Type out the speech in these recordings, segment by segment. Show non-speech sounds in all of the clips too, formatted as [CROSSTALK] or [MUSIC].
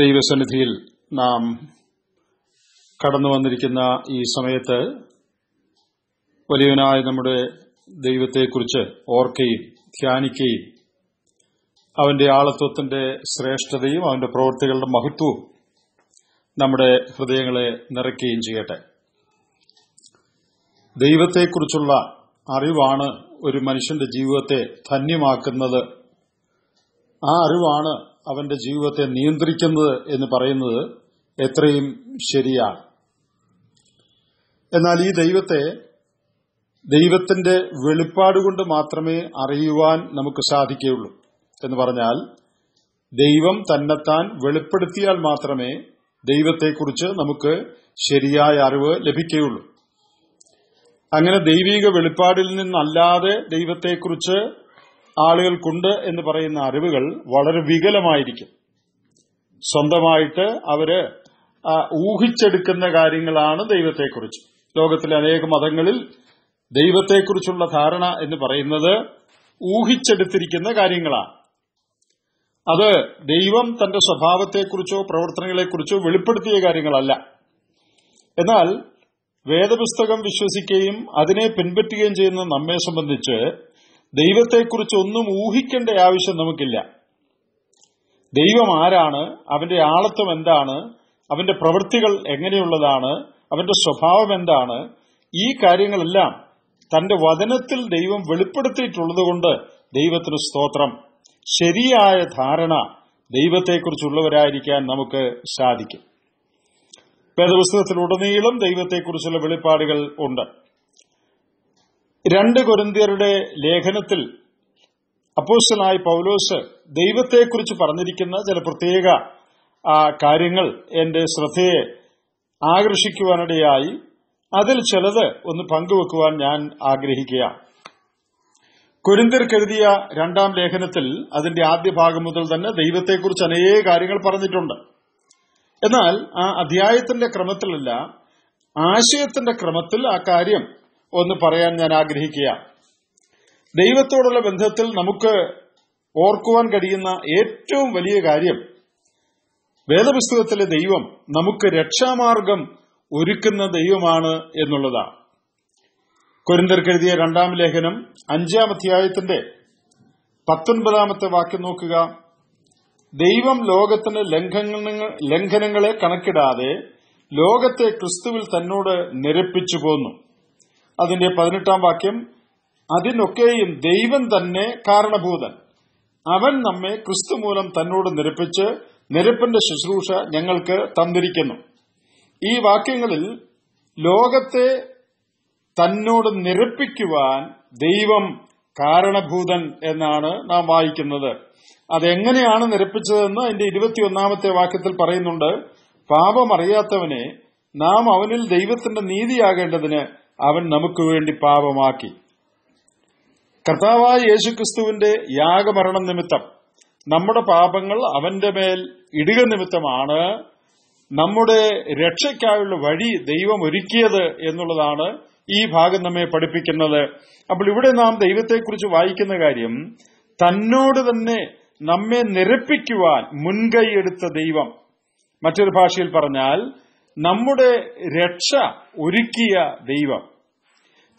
ദൈവസന്നിധിയിൽ നാം കടന്നു വന്നിരിക്കുന്ന ഈ സമയത്ത് വലിയവനായ നമ്മുടെ ദൈവത്തെക്കുറിച്ച് ഓർക്കുകയും ധ്യാനിക്കുകയും അവന്റെ ആളത്വത്തിന്റെ ശ്രേഷ്ഠതയും അവന്റെ പ്രവൃത്തികളുടെ മഹത്വവും നമ്മുടെ ഹൃദയങ്ങളെ നിറയ്ക്കുകയും ചെയ്യട്ടെ ദൈവത്തെക്കുറിച്ചുള്ള അറിവാണ് ഒരു മനുഷ്യന്റെ ജീവിതത്തെ ധന്യമാക്കുന്നത് ആ അറിവാണ് അവന്റെ ജീവിതത്തെ നിയന്ത്രിക്കുന്നത് എന്ന് പറയുന്നത് എത്രയും ശരിയാണ് എന്നാൽ ഈ ദൈവത്തെ ദൈവത്തിന്റെ വെളിപ്പാട് കൊണ്ട് മാത്രമേ അറിയുവാൻ നമുക്ക് സാധിക്കുകയുള്ളൂ എന്ന് പറഞ്ഞാൽ ദൈവം തന്നെത്താൻ വെളിപ്പെടുത്തിയാൽ മാത്രമേ ദൈവത്തെക്കുറിച്ച് നമുക്ക് ശരിയായ അറിവ് ലഭിക്കുകയുള്ളൂ അങ്ങനെ ദൈവിക വെളിപ്പാടിൽ നിന്നല്ലാതെ ദൈവത്തെക്കുറിച്ച് ആളുകൾക്കുണ്ട് എന്ന് പറയുന്ന അറിവുകൾ വളരെ വികലമായിരിക്കും സ്വന്തമായിട്ട് അവര് ഊഹിച്ചെടുക്കുന്ന കാര്യങ്ങളാണ് ദൈവത്തെക്കുറിച്ച് ലോകത്തിലെ അനേക മതങ്ങളിൽ ദൈവത്തെക്കുറിച്ചുള്ള ധാരണ എന്ന് പറയുന്നത് ഊഹിച്ചെടുത്തിരിക്കുന്ന കാര്യങ്ങളാണ് അത് ദൈവം തന്റെ സ്വഭാവത്തെക്കുറിച്ചോ പ്രവർത്തനങ്ങളെക്കുറിച്ചോ വെളിപ്പെടുത്തിയ കാര്യങ്ങളല്ല എന്നാൽ വേദപുസ്തകം വിശ്വസിക്കുകയും അതിനെ പിൻപറ്റുകയും ചെയ്യുന്ന നമ്മെ സംബന്ധിച്ച് ദൈവത്തെക്കുറിച്ച് ഒന്നും ഊഹിക്കേണ്ട ആവശ്യം നമുക്കില്ല ദൈവം ആരാണ് അവന്റെ ആളത്വം എന്താണ് അവന്റെ പ്രവൃത്തികൾ എങ്ങനെയുള്ളതാണ് അവന്റെ സ്വഭാവം എന്താണ് ഈ കാര്യങ്ങളെല്ലാം തന്റെ വചനത്തിൽ ദൈവം വെളിപ്പെടുത്തിയിട്ടുള്ളതുകൊണ്ട് ദൈവത്തിന് സ്തോത്രം ശരിയായ ധാരണ ദൈവത്തെക്കുറിച്ചുള്ളവരായിരിക്കാൻ നമുക്ക് സാധിക്കും വേദപുസ്തകത്തിലുടനീളം ദൈവത്തെക്കുറിച്ചുള്ള വെളിപ്പാടുകൾ ഉണ്ട് രണ്ട് കൊരന്തിയരുടെ ലേഖനത്തിൽ അപ്പോസ്റ്റലായ പൗലോസ് ദൈവത്തെക്കുറിച്ച് പറഞ്ഞിരിക്കുന്ന ചില പ്രത്യേക കാര്യങ്ങൾ എന്റെ ശ്രദ്ധയെ ആകർഷിക്കുവാനിടയായി അതിൽ ചിലത് ഒന്ന് പങ്കുവെക്കുവാൻ ഞാൻ ആഗ്രഹിക്കുക കരുതിയ രണ്ടാം ലേഖനത്തിൽ അതിന്റെ ആദ്യ ഭാഗം മുതൽ തന്നെ ദൈവത്തെക്കുറിച്ച് അനേക കാര്യങ്ങൾ പറഞ്ഞിട്ടുണ്ട് എന്നാൽ ആ അധ്യായത്തിന്റെ ക്രമത്തിലല്ല ആശയത്തിന്റെ ക്രമത്തിൽ ആ കാര്യം ഒന്ന് പറയാൻ ഞാൻ ആഗ്രഹിക്കുക ദൈവത്തോടുള്ള ബന്ധത്തിൽ നമുക്ക് ഓർക്കുവാൻ കഴിയുന്ന ഏറ്റവും വലിയ കാര്യം വേദപുസ്തകത്തിലെ ദൈവം നമുക്ക് രക്ഷാമാർഗം ഒരുക്കുന്ന ദൈവമാണ് എന്നുള്ളതാണ് കൊരിന്തർ കൊരിന്തർക്കെഴുതിയ രണ്ടാം ലേഖനം അഞ്ചാം അധ്യായത്തിന്റെ പത്തൊൻപതാമത്തെ വാക്യം നോക്കുക ദൈവം ലോകത്തിന് ലംഘനങ്ങളെ കണക്കിടാതെ ലോകത്തെ ക്രിസ്തുവിൽ തന്നോട് നിരപ്പിച്ചു പോന്നു അതിന്റെ പതിനെട്ടാം വാക്യം അതിനൊക്കെയും ദൈവം തന്നെ കാരണഭൂതൻ അവൻ നമ്മെ ക്രിസ്തു മൂലം തന്നോട് നിരപ്പിച്ച് നിരപ്പിന്റെ ശുശ്രൂഷ ഞങ്ങൾക്ക് തന്നിരിക്കുന്നു ഈ വാക്യങ്ങളിൽ ലോകത്തെ തന്നോട് നിരപ്പിക്കുവാൻ ദൈവം കാരണഭൂതൻ എന്നാണ് നാം വായിക്കുന്നത് അതെങ്ങനെയാണ് നിരപ്പിച്ചതെന്ന് അതിന്റെ ഇരുപത്തിയൊന്നാമത്തെ വാക്യത്തിൽ പറയുന്നുണ്ട് പാപമറിയാത്തവനെ നാം അവനിൽ ദൈവത്തിന്റെ നീതിയാകേണ്ടതിന് അവൻ നമുക്ക് വേണ്ടി പാപമാക്കി കർത്താവായ യേശുക്രിസ്തുവിന്റെ യാഗമരണം നിമിത്തം നമ്മുടെ പാപങ്ങൾ അവന്റെ മേൽ ഇടുക നിമിത്തമാണ് നമ്മുടെ രക്ഷയ്ക്കായുള്ള വഴി ദൈവം ഒരുക്കിയത് എന്നുള്ളതാണ് ഈ ഭാഗം നമ്മെ പഠിപ്പിക്കുന്നത് അപ്പോൾ ഇവിടെ നാം ദൈവത്തെക്കുറിച്ച് വായിക്കുന്ന കാര്യം തന്നോട് തന്നെ നമ്മെ നിരപ്പിക്കുവാൻ മുൻകൈയെടുത്ത ദൈവം മറ്റൊരു ഭാഷയിൽ പറഞ്ഞാൽ നമ്മുടെ രക്ഷ ഒരുക്കിയ ദൈവം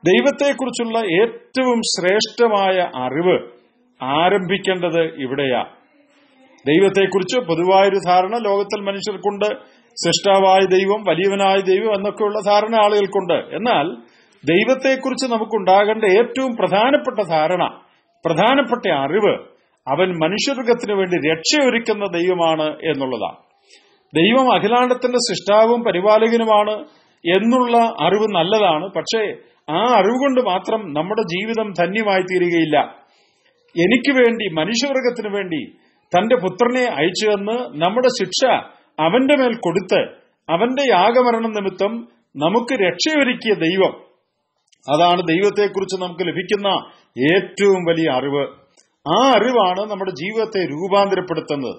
ദൈവത്തെക്കുറിച്ചുള്ള ഏറ്റവും ശ്രേഷ്ഠമായ അറിവ് ആരംഭിക്കേണ്ടത് ഇവിടെയാ ദൈവത്തെക്കുറിച്ച് പൊതുവായൊരു ധാരണ ലോകത്തിൽ മനുഷ്യർക്കുണ്ട് സൃഷ്ടാവായ ദൈവം വലിയവനായ ദൈവം എന്നൊക്കെയുള്ള ധാരണ ആളുകൾക്കുണ്ട് എന്നാൽ ദൈവത്തെക്കുറിച്ച് നമുക്കുണ്ടാകേണ്ട ഏറ്റവും പ്രധാനപ്പെട്ട ധാരണ പ്രധാനപ്പെട്ട അറിവ് അവൻ മനുഷ്യവർഗത്തിനു വേണ്ടി രക്ഷയൊരുക്കുന്ന ദൈവമാണ് എന്നുള്ളതാണ് ദൈവം അഖിലാണ്ടത്തിന്റെ സൃഷ്ടാവും പരിപാലകനുമാണ് എന്നുള്ള അറിവ് നല്ലതാണ് പക്ഷേ ആ അറിവ് കൊണ്ട് മാത്രം നമ്മുടെ ജീവിതം ധന്യമായി തീരുകയില്ല എനിക്ക് വേണ്ടി മനുഷ്യവർഗത്തിനു വേണ്ടി തന്റെ പുത്രനെ അയച്ചു തന്ന് നമ്മുടെ ശിക്ഷ അവന്റെ മേൽ കൊടുത്ത് അവന്റെ യാഗമരണ നിമിത്തം നമുക്ക് രക്ഷയൊരുക്കിയ ദൈവം അതാണ് ദൈവത്തെക്കുറിച്ച് നമുക്ക് ലഭിക്കുന്ന ഏറ്റവും വലിയ അറിവ് ആ അറിവാണ് നമ്മുടെ ജീവിതത്തെ രൂപാന്തരപ്പെടുത്തുന്നത്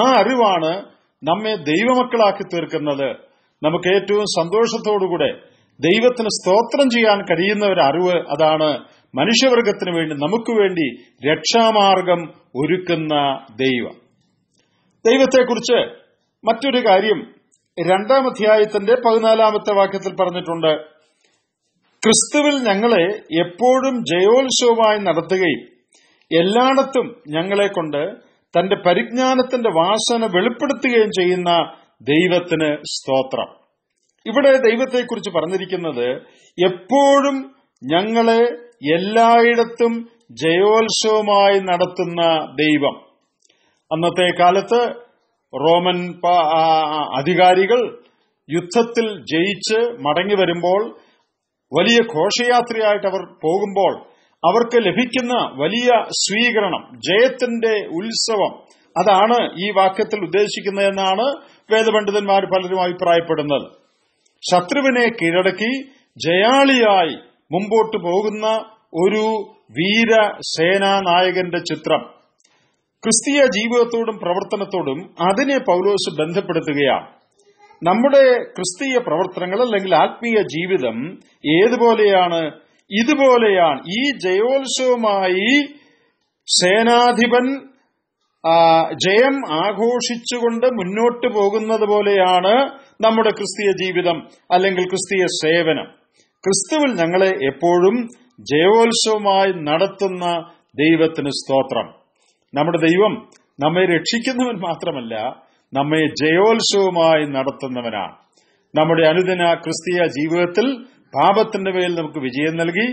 ആ അറിവാണ് നമ്മെ ദൈവമക്കളാക്കി തീർക്കുന്നത് നമുക്ക് ഏറ്റവും സന്തോഷത്തോടുകൂടെ ദൈവത്തിന് സ്തോത്രം ചെയ്യാൻ കഴിയുന്ന ഒരു അറിവ് അതാണ് മനുഷ്യവർഗത്തിന് വേണ്ടി നമുക്ക് വേണ്ടി രക്ഷാമാർഗം ഒരുക്കുന്ന ദൈവം ദൈവത്തെക്കുറിച്ച് മറ്റൊരു കാര്യം രണ്ടാം അധ്യായത്തിന്റെ പതിനാലാമത്തെ വാക്യത്തിൽ പറഞ്ഞിട്ടുണ്ട് ക്രിസ്തുവിൽ ഞങ്ങളെ എപ്പോഴും ജയോത്സവമായി നടത്തുകയും എല്ലായിടത്തും ഞങ്ങളെ കൊണ്ട് തന്റെ പരിജ്ഞാനത്തിന്റെ വാസന വെളിപ്പെടുത്തുകയും ചെയ്യുന്ന ദൈവത്തിന് സ്തോത്രം ഇവിടെ ദൈവത്തെക്കുറിച്ച് പറഞ്ഞിരിക്കുന്നത് എപ്പോഴും ഞങ്ങളെ എല്ലായിടത്തും ജയോത്സവമായി നടത്തുന്ന ദൈവം അന്നത്തെ കാലത്ത് റോമൻ അധികാരികൾ യുദ്ധത്തിൽ ജയിച്ച് മടങ്ങി വരുമ്പോൾ വലിയ ഘോഷയാത്രയായിട്ട് അവർ പോകുമ്പോൾ അവർക്ക് ലഭിക്കുന്ന വലിയ സ്വീകരണം ജയത്തിന്റെ ഉത്സവം അതാണ് ഈ വാക്യത്തിൽ ഉദ്ദേശിക്കുന്നതെന്നാണ് വേദപണ്ഡിതന്മാർ പലരും അഭിപ്രായപ്പെടുന്നത് ശത്രുവിനെ കീഴടക്കി ജയാളിയായി മുമ്പോട്ട് പോകുന്ന ഒരു വീര സേനാനായകന്റെ ചിത്രം ക്രിസ്തീയ ജീവിതത്തോടും പ്രവർത്തനത്തോടും അതിനെ പൗലോസ് ബന്ധപ്പെടുത്തുകയാണ് നമ്മുടെ ക്രിസ്തീയ പ്രവർത്തനങ്ങൾ അല്ലെങ്കിൽ ആത്മീയ ജീവിതം ഏതുപോലെയാണ് ഇതുപോലെയാണ് ഈ ജയോത്സവമായി സേനാധിപൻ ജയം ആഘോഷിച്ചുകൊണ്ട് മുന്നോട്ട് പോകുന്നത് പോലെയാണ് നമ്മുടെ ക്രിസ്തീയ ജീവിതം അല്ലെങ്കിൽ ക്രിസ്തീയ സേവനം ക്രിസ്തുവിൽ ഞങ്ങളെ എപ്പോഴും ജയോത്സവമായി നടത്തുന്ന ദൈവത്തിന് സ്തോത്രം നമ്മുടെ ദൈവം നമ്മെ രക്ഷിക്കുന്നവൻ മാത്രമല്ല നമ്മെ ജയോത്സവമായി നടത്തുന്നവനാണ് നമ്മുടെ അനുദിന ക്രിസ്തീയ ജീവിതത്തിൽ പാപത്തിന്റെ മേൽ നമുക്ക് വിജയം നൽകി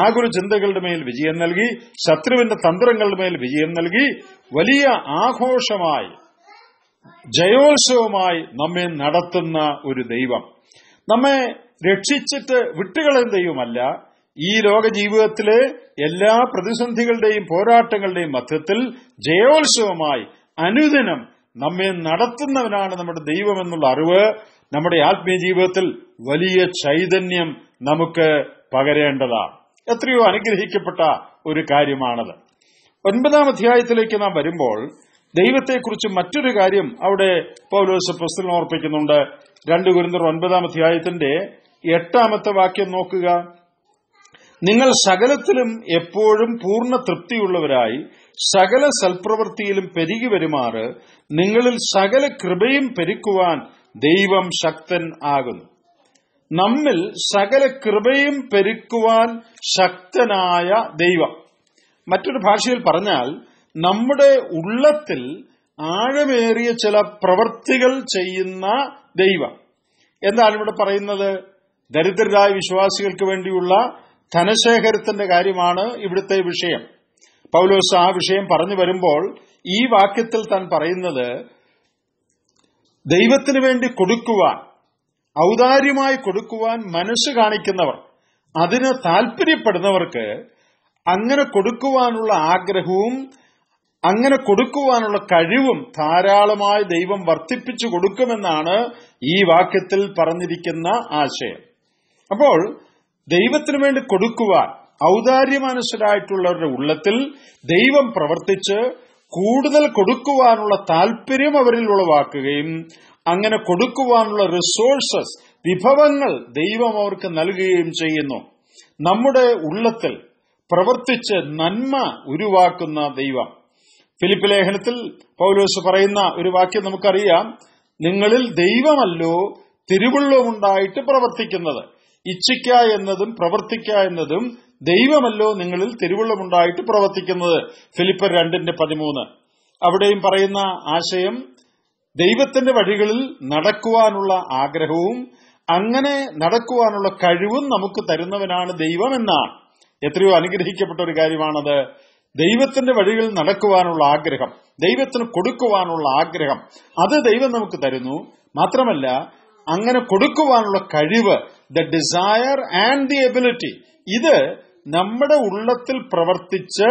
ആകുല ചിന്തകളുടെ മേൽ വിജയം നൽകി ശത്രുവിന്റെ തന്ത്രങ്ങളുടെ മേൽ വിജയം നൽകി വലിയ ആഘോഷമായി ജയോത്സവമായി നമ്മെ നടത്തുന്ന ഒരു ദൈവം നമ്മെ രക്ഷിച്ചിട്ട് വിട്ടുകളയുന്ന ദൈവമല്ല ഈ ലോക ജീവിതത്തിലെ എല്ലാ പ്രതിസന്ധികളുടെയും പോരാട്ടങ്ങളുടെയും മധ്യത്തിൽ ജയോത്സവമായി അനുദിനം നമ്മെ നടത്തുന്നവനാണ് നമ്മുടെ ദൈവം എന്നുള്ള അറിവ് നമ്മുടെ ആത്മീയ ജീവിതത്തിൽ വലിയ ചൈതന്യം നമുക്ക് പകരേണ്ടതാണ് എത്രയോ അനുഗ്രഹിക്കപ്പെട്ട ഒരു കാര്യമാണത് ഒൻപതാം അധ്യായത്തിലേക്ക് നാം വരുമ്പോൾ ദൈവത്തെക്കുറിച്ച് മറ്റൊരു കാര്യം അവിടെ പൗലോസ് പ്രസ്തുലം ഓർപ്പിക്കുന്നുണ്ട് രണ്ടു ഗുരുന്തർ ഒൻപതാം അധ്യായത്തിന്റെ എട്ടാമത്തെ വാക്യം നോക്കുക നിങ്ങൾ സകലത്തിലും എപ്പോഴും പൂർണ്ണ തൃപ്തിയുള്ളവരായി സകല സൽപ്രവൃത്തിയിലും പെരുകി വരുമാറ് നിങ്ങളിൽ സകല കൃപയും പെരുക്കുവാൻ ദൈവം ശക്തൻ ആകുന്നു നമ്മിൽ സകല കൃപയും പെരുക്കുവാൻ ശക്തനായ ദൈവം മറ്റൊരു ഭാഷയിൽ പറഞ്ഞാൽ നമ്മുടെ ഉള്ളത്തിൽ ആഴമേറിയ ചില പ്രവൃത്തികൾ ചെയ്യുന്ന ദൈവം എന്താണ് ഇവിടെ പറയുന്നത് ദരിദ്രരായ വിശ്വാസികൾക്ക് വേണ്ടിയുള്ള ധനശേഖരത്തിന്റെ കാര്യമാണ് ഇവിടുത്തെ വിഷയം പൗലോസ് ആ വിഷയം പറഞ്ഞു വരുമ്പോൾ ഈ വാക്യത്തിൽ താൻ പറയുന്നത് ദൈവത്തിന് വേണ്ടി കൊടുക്കുവാൻ ഔദാര്യമായി കൊടുക്കുവാൻ മനസ്സ് കാണിക്കുന്നവർ അതിന് താല്പര്യപ്പെടുന്നവർക്ക് അങ്ങനെ കൊടുക്കുവാനുള്ള ആഗ്രഹവും അങ്ങനെ കൊടുക്കുവാനുള്ള കഴിവും ധാരാളമായി ദൈവം വർദ്ധിപ്പിച്ചു കൊടുക്കുമെന്നാണ് ഈ വാക്യത്തിൽ പറഞ്ഞിരിക്കുന്ന ആശയം അപ്പോൾ ദൈവത്തിനു വേണ്ടി കൊടുക്കുവാൻ ഔദാര്യമനുസരായിട്ടുള്ളവരുടെ ഉള്ളത്തിൽ ദൈവം പ്രവർത്തിച്ച് കൂടുതൽ കൊടുക്കുവാനുള്ള താല്പര്യം അവരിൽ ഉളവാക്കുകയും അങ്ങനെ കൊടുക്കുവാനുള്ള റിസോഴ്സസ് വിഭവങ്ങൾ ദൈവം അവർക്ക് നൽകുകയും ചെയ്യുന്നു നമ്മുടെ ഉള്ളത്തിൽ പ്രവർത്തിച്ച് നന്മ ഉരുവാക്കുന്ന ദൈവം ഫിലിപ്പ് ലേഖനത്തിൽ പൗലോസ് പറയുന്ന ഒരു വാക്യം നമുക്കറിയാം നിങ്ങളിൽ ദൈവമല്ലോ തിരുവുള്ളവുമുണ്ടായിട്ട് പ്രവർത്തിക്കുന്നത് ഇച്ഛിക്ക എന്നതും പ്രവർത്തിക്ക എന്നതും ദൈവമല്ലോ നിങ്ങളിൽ തിരുവുള്ളമുണ്ടായിട്ട് പ്രവർത്തിക്കുന്നത് ഫിലിപ്പർ രണ്ടിന്റെ പതിമൂന്ന് അവിടെയും പറയുന്ന ആശയം ദൈവത്തിന്റെ വഴികളിൽ നടക്കുവാനുള്ള ആഗ്രഹവും അങ്ങനെ നടക്കുവാനുള്ള കഴിവും നമുക്ക് തരുന്നവനാണ് ദൈവം എത്രയോ അനുഗ്രഹിക്കപ്പെട്ട ഒരു കാര്യമാണത് ദൈവത്തിന്റെ വഴികളിൽ നടക്കുവാനുള്ള ആഗ്രഹം ദൈവത്തിന് കൊടുക്കുവാനുള്ള ആഗ്രഹം അത് ദൈവം നമുക്ക് തരുന്നു മാത്രമല്ല അങ്ങനെ കൊടുക്കുവാനുള്ള കഴിവ് the desire and the ability ഇത് നമ്മുടെ ഉള്ളത്തിൽ പ്രവർത്തിച്ച്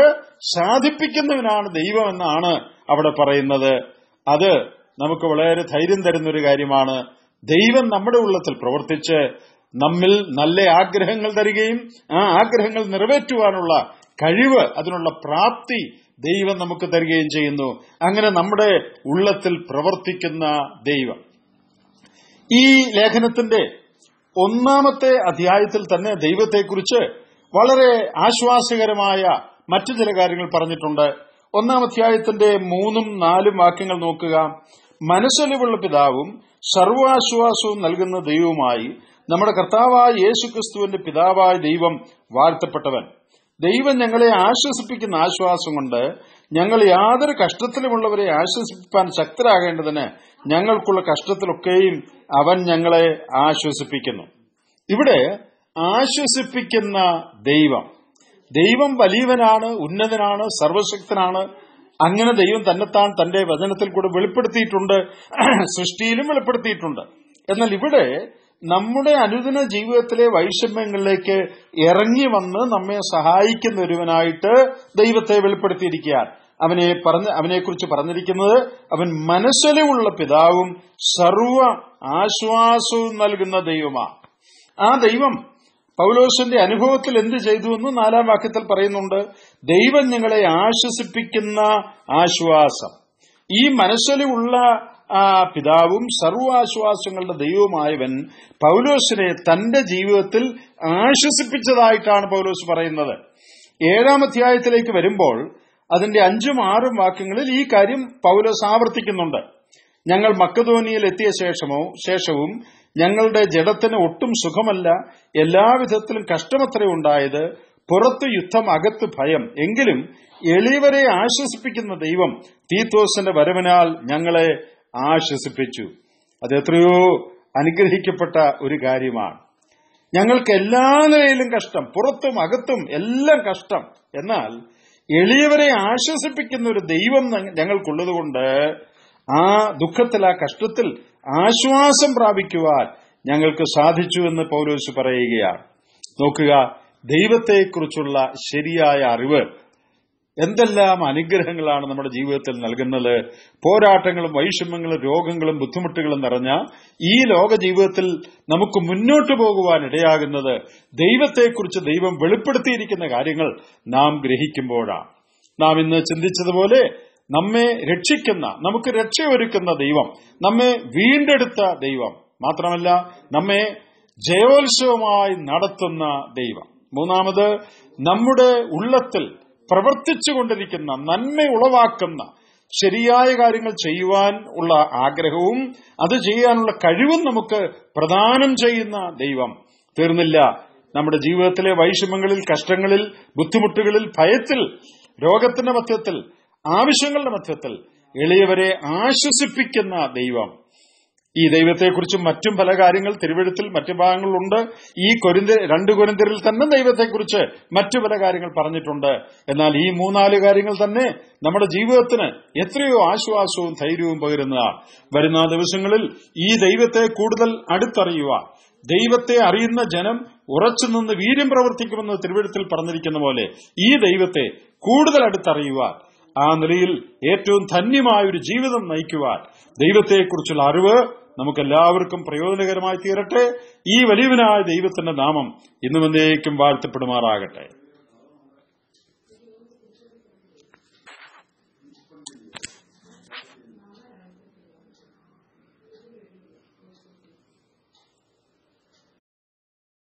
സാധിപ്പിക്കുന്നവനാണ് ദൈവമെന്നാണ് അവിടെ പറയുന്നത് അത് നമുക്ക് വളരെ ധൈര്യം തരുന്നൊരു കാര്യമാണ് ദൈവം നമ്മുടെ ഉള്ളത്തിൽ പ്രവർത്തിച്ച് നമ്മിൽ നല്ല ആഗ്രഹങ്ങൾ തരികയും ആ ആഗ്രഹങ്ങൾ നിറവേറ്റുവാനുള്ള കഴിവ് അതിനുള്ള പ്രാപ്തി ദൈവം നമുക്ക് തരികയും ചെയ്യുന്നു അങ്ങനെ നമ്മുടെ ഉള്ളത്തിൽ പ്രവർത്തിക്കുന്ന ദൈവം ഈ ലേഖനത്തിന്റെ ഒന്നാമത്തെ അധ്യായത്തിൽ തന്നെ ദൈവത്തെക്കുറിച്ച് വളരെ ആശ്വാസകരമായ മറ്റു ചില കാര്യങ്ങൾ പറഞ്ഞിട്ടുണ്ട് ഒന്നാം അധ്യായത്തിന്റെ മൂന്നും നാലും വാക്യങ്ങൾ നോക്കുക മനസ്സലിവുള്ള പിതാവും സർവാശ്വാസവും നൽകുന്ന ദൈവവുമായി നമ്മുടെ കർത്താവായ യേശുക്രിസ്തുവിന്റെ പിതാവായ ദൈവം വാഴ്ത്തപ്പെട്ടവൻ ദൈവം ഞങ്ങളെ ആശ്വസിപ്പിക്കുന്ന ആശ്വാസം കൊണ്ട് ഞങ്ങൾ യാതൊരു കഷ്ടത്തിലുമുള്ളവരെ ആശ്വസിപ്പാൻ ശക്തരാകേണ്ടതിന് ഞങ്ങൾക്കുള്ള കഷ്ടത്തിലൊക്കെയും അവൻ ഞങ്ങളെ ആശ്വസിപ്പിക്കുന്നു ഇവിടെ ആശ്വസിപ്പിക്കുന്ന ദൈവം ദൈവം വലിയവനാണ് ഉന്നതനാണ് സർവശക്തനാണ് അങ്ങനെ ദൈവം തന്നെത്താൻ തന്റെ വചനത്തിൽ കൂടെ വെളിപ്പെടുത്തിയിട്ടുണ്ട് [CLEARS THROAT] സൃഷ്ടിയിലും വെളിപ്പെടുത്തിയിട്ടുണ്ട് എന്നാൽ ഇവിടെ നമ്മുടെ അനുദിന ജീവിതത്തിലെ വൈഷമ്യങ്ങളിലേക്ക് ഇറങ്ങി വന്ന് നമ്മെ സഹായിക്കുന്ന ഒരുവനായിട്ട് ദൈവത്തെ വെളിപ്പെടുത്തിയിരിക്കുകയാണ് അവനെ പറഞ്ഞ അവനെക്കുറിച്ച് പറഞ്ഞിരിക്കുന്നത് അവൻ മനസ്സിലുള്ള പിതാവും സർവ ആശ്വാസവും നൽകുന്ന ദൈവമാണ് ആ ദൈവം പൗലോസിന്റെ അനുഭവത്തിൽ എന്ത് ചെയ്തു എന്ന് നാലാം വാക്യത്തിൽ പറയുന്നുണ്ട് ദൈവം നിങ്ങളെ ആശ്വസിപ്പിക്കുന്ന ആശ്വാസം ഈ മനസ്സിലുള്ള ആ പിതാവും സർവാശ്വാസങ്ങളുടെ ദൈവവുമായവൻ പൗലോസിനെ തന്റെ ജീവിതത്തിൽ ആശ്വസിപ്പിച്ചതായിട്ടാണ് പൗലോസ് പറയുന്നത് ഏഴാം അധ്യായത്തിലേക്ക് വരുമ്പോൾ അതിന്റെ അഞ്ചും ആറും വാക്യങ്ങളിൽ ഈ കാര്യം പൗലോസ് ആവർത്തിക്കുന്നുണ്ട് ഞങ്ങൾ മക്കധോനിയിൽ എത്തിയ ശേഷമോ ശേഷവും ഞങ്ങളുടെ ജഡത്തിന് ഒട്ടും സുഖമല്ല എല്ലാവിധത്തിലും കഷ്ടമത്രേ ഉണ്ടായത് പുറത്തു യുദ്ധം അകത്ത് ഭയം എങ്കിലും എളിയവരെ ആശ്വസിപ്പിക്കുന്ന ദൈവം തീത്തോസിന്റെ വരവിനാൽ ഞങ്ങളെ ആശ്വസിപ്പിച്ചു അത് എത്രയോ അനുഗ്രഹിക്കപ്പെട്ട ഒരു കാര്യമാണ് ഞങ്ങൾക്ക് എല്ലാ നിലയിലും കഷ്ടം പുറത്തും അകത്തും എല്ലാം കഷ്ടം എന്നാൽ എളിയവരെ ആശ്വസിപ്പിക്കുന്ന ഒരു ദൈവം ഞങ്ങൾക്കുള്ളതുകൊണ്ട് ആ ദുഃഖത്തിൽ ആ കഷ്ടത്തിൽ ആശ്വാസം പ്രാപിക്കുവാൻ ഞങ്ങൾക്ക് സാധിച്ചുവെന്ന് പൗലോസ് പറയുകയാണ് നോക്കുക ദൈവത്തെക്കുറിച്ചുള്ള ശരിയായ അറിവ് എന്തെല്ലാം അനുഗ്രഹങ്ങളാണ് നമ്മുടെ ജീവിതത്തിൽ നൽകുന്നത് പോരാട്ടങ്ങളും വൈഷമ്യങ്ങളും രോഗങ്ങളും ബുദ്ധിമുട്ടുകളും നിറഞ്ഞ ഈ ലോക ജീവിതത്തിൽ നമുക്ക് മുന്നോട്ട് പോകുവാൻ ഇടയാകുന്നത് ദൈവത്തെക്കുറിച്ച് ദൈവം വെളിപ്പെടുത്തിയിരിക്കുന്ന കാര്യങ്ങൾ നാം ഗ്രഹിക്കുമ്പോഴാണ് നാം ഇന്ന് ചിന്തിച്ചതുപോലെ നമ്മെ രക്ഷിക്കുന്ന നമുക്ക് രക്ഷയൊരുക്കുന്ന ദൈവം നമ്മെ വീണ്ടെടുത്ത ദൈവം മാത്രമല്ല നമ്മെ ജയോത്സവമായി നടത്തുന്ന ദൈവം മൂന്നാമത് നമ്മുടെ ഉള്ളത്തിൽ പ്രവർത്തിച്ചുകൊണ്ടിരിക്കുന്ന നന്മ ഉളവാക്കുന്ന ശരിയായ കാര്യങ്ങൾ ചെയ്യുവാൻ ഉള്ള ആഗ്രഹവും അത് ചെയ്യാനുള്ള കഴിവും നമുക്ക് പ്രദാനം ചെയ്യുന്ന ദൈവം തീർന്നില്ല നമ്മുടെ ജീവിതത്തിലെ വൈഷമ്യങ്ങളിൽ കഷ്ടങ്ങളിൽ ബുദ്ധിമുട്ടുകളിൽ ഭയത്തിൽ രോഗത്തിന്റെ മധ്യത്തിൽ ആവശ്യങ്ങളുടെ മധ്യത്തിൽ എളിയവരെ ആശ്വസിപ്പിക്കുന്ന ദൈവം ഈ ദൈവത്തെക്കുറിച്ചും മറ്റും പല കാര്യങ്ങൾ തിരുവഴുത്തിൽ മറ്റു ഭാഗങ്ങളുണ്ട് ഈ കൊരിന്ത രണ്ട് കൊരിന്തിരിൽ തന്നെ ദൈവത്തെക്കുറിച്ച് മറ്റു പല കാര്യങ്ങൾ പറഞ്ഞിട്ടുണ്ട് എന്നാൽ ഈ മൂന്നാല് കാര്യങ്ങൾ തന്നെ നമ്മുടെ ജീവിതത്തിന് എത്രയോ ആശ്വാസവും ധൈര്യവും പകരുന്നതാണ് വരുന്ന ദിവസങ്ങളിൽ ഈ ദൈവത്തെ കൂടുതൽ അടുത്തറിയുക ദൈവത്തെ അറിയുന്ന ജനം ഉറച്ചു നിന്ന് വീര്യം പ്രവർത്തിക്കുമെന്ന് തിരുവഴുത്തിൽ പറഞ്ഞിരിക്കുന്ന പോലെ ഈ ദൈവത്തെ കൂടുതൽ അടുത്തറിയുവാൻ ആ നിലയിൽ ഏറ്റവും ധന്യമായ ഒരു ജീവിതം നയിക്കുവാൻ ദൈവത്തെക്കുറിച്ചുള്ള അറിവ് എല്ലാവർക്കും പ്രയോജനകരമായി തീരട്ടെ ഈ വലിയവനായ ദൈവത്തിന്റെ നാമം ഇന്നുമെന്നേക്കും വാഴ്ത്തപ്പെടുമാറാകട്ടെ